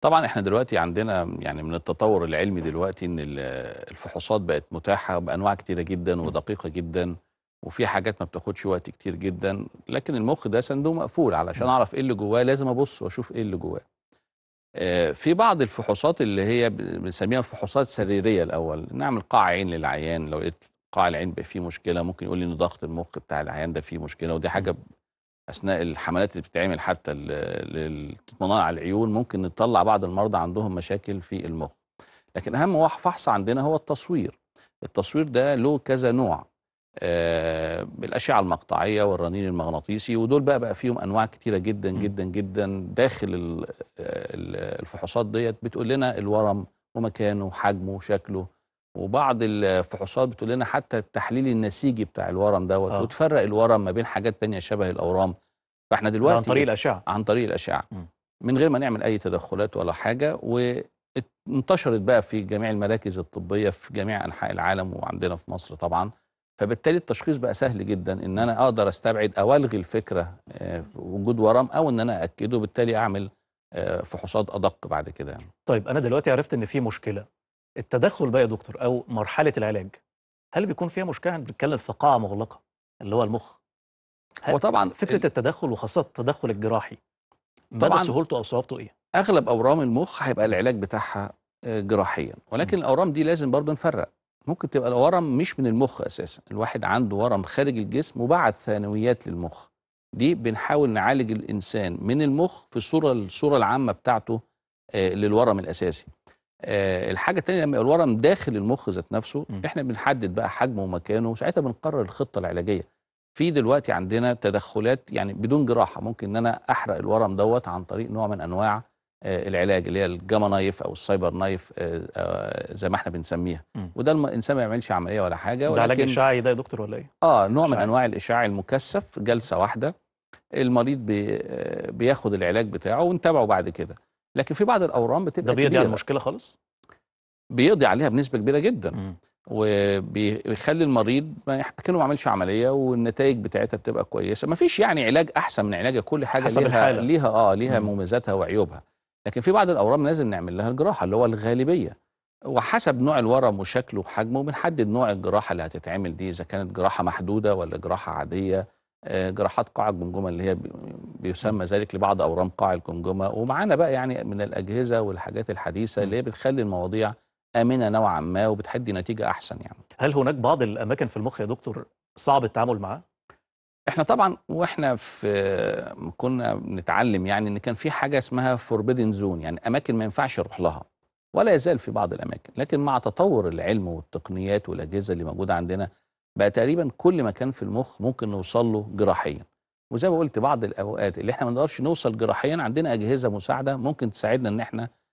طبعًا إحنا دلوقتي عندنا يعني من التطوّر العلمي دلوقتي إن الفحوصات بقت متاحة بأنواع كتيرة جدًا ودقيقة جدًا، وفي حاجات ما بتاخدش وقت كتير جدًا، لكن المُخ ده صندوق مقفول، علشان أعرف إيه اللي جوّاه لازم أبُص وأشوف إيه اللي جوّاه. آه، في بعض الفحوصات اللي هي بنسمّيها فحوصات سريرية الأول، نعمل قاع عين للعيان لو لقيت قاع العين بقى فيه مشكلة ممكن يقول لي إن ضغط المُخ بتاع العيان ده فيه مشكلة، ودي حاجة اثناء الحملات اللي بتتعمل حتى للاطمئنان على العيون ممكن نطلع بعض المرضى عندهم مشاكل في المخ لكن اهم فحص عندنا هو التصوير التصوير ده له كذا نوع بالاشعه المقطعيه والرنين المغناطيسي ودول بقى بقى فيهم انواع كتيره جدا جدا جدا داخل الفحوصات ديت بتقول لنا الورم ومكانه وحجمه وشكله وبعض الفحوصات بتقول لنا حتى التحليل النسيجي بتاع الورم دوت آه. وتفرق الورم ما بين حاجات تانية شبه الاورام فاحنا دلوقتي عن طريق الاشعه عن طريق الاشعه من غير ما نعمل اي تدخلات ولا حاجه وانتشرت بقى في جميع المراكز الطبيه في جميع انحاء العالم وعندنا في مصر طبعا فبالتالي التشخيص بقى سهل جدا ان انا اقدر استبعد او الغي الفكره آه، وجود ورم او ان انا اكده وبالتالي اعمل آه، فحوصات ادق بعد كده يعني. طيب انا دلوقتي عرفت ان في مشكله التدخل بقى يا دكتور او مرحله العلاج هل بيكون فيها مشكله احنا بنتكلم في قاعه مغلقه اللي هو المخ هو طبعا فكره ال... التدخل وخاصه التدخل الجراحي مدى سهولته او صعوبته ايه اغلب اورام المخ هيبقى العلاج بتاعها آه، جراحيا ولكن م. الاورام دي لازم برضه نفرق ممكن تبقى الورم مش من المخ اساسا الواحد عنده ورم خارج الجسم وبعد ثانويات للمخ دي بنحاول نعالج الانسان من المخ في الصوره الصوره العامه بتاعته آه، للورم الاساسي آه الحاجه الثانيه لما الورم داخل المخ ذات نفسه م. احنا بنحدد بقى حجمه ومكانه وساعتها بنقرر الخطه العلاجيه في دلوقتي عندنا تدخلات يعني بدون جراحه ممكن ان انا احرق الورم دوت عن طريق نوع من انواع آه، العلاج اللي هي الجاما نايف او السايبر نايف آه، آه، زي ما احنا بنسميها وده الانسان ما يعملش عمليه ولا حاجه ده علاج اشعاعي ده يا دكتور ولا ايه اه نوع من انواع الاشعاع المكثف جلسه واحده المريض بياخد العلاج بتاعه ونتابعه بعد كده لكن في بعض الاورام بتبقى ده بيقضي على المشكله خالص بيقضي عليها بنسبه كبيره جدا م. وبيخلي المريض ما كانه ما عملش عمليه والنتائج بتاعتها بتبقى كويسه ما فيش يعني علاج احسن من علاجها كل حاجه حسب ليها الحالة. ليها اه ليها م. مميزاتها وعيوبها لكن في بعض الاورام لازم نعمل لها الجراحه اللي هو الغالبيه وحسب نوع الورم وشكله وحجمه بنحدد نوع الجراحه اللي هتتعمل دي اذا كانت جراحه محدوده ولا جراحه عاديه آه، جراحات قاع الجمجمه اللي هي بيسمى ذلك لبعض اورام قاع الجمجمه ومعانا بقى يعني من الاجهزه والحاجات الحديثه اللي بتخلي المواضيع امنه نوعا ما وبتحدي نتيجه احسن يعني هل هناك بعض الاماكن في المخ يا دكتور صعب التعامل معاه احنا طبعا واحنا في كنا بنتعلم يعني ان كان في حاجه اسمها فوربيدن زون يعني اماكن ما ينفعش اروح لها ولا يزال في بعض الاماكن لكن مع تطور العلم والتقنيات والاجهزه اللي موجوده عندنا بقى تقريبا كل مكان في المخ ممكن نوصل له جراحيا وزي ما قلت بعض الاوقات اللي احنا ما نقدرش نوصل جراحيا عندنا اجهزه مساعده ممكن تساعدنا ان احنا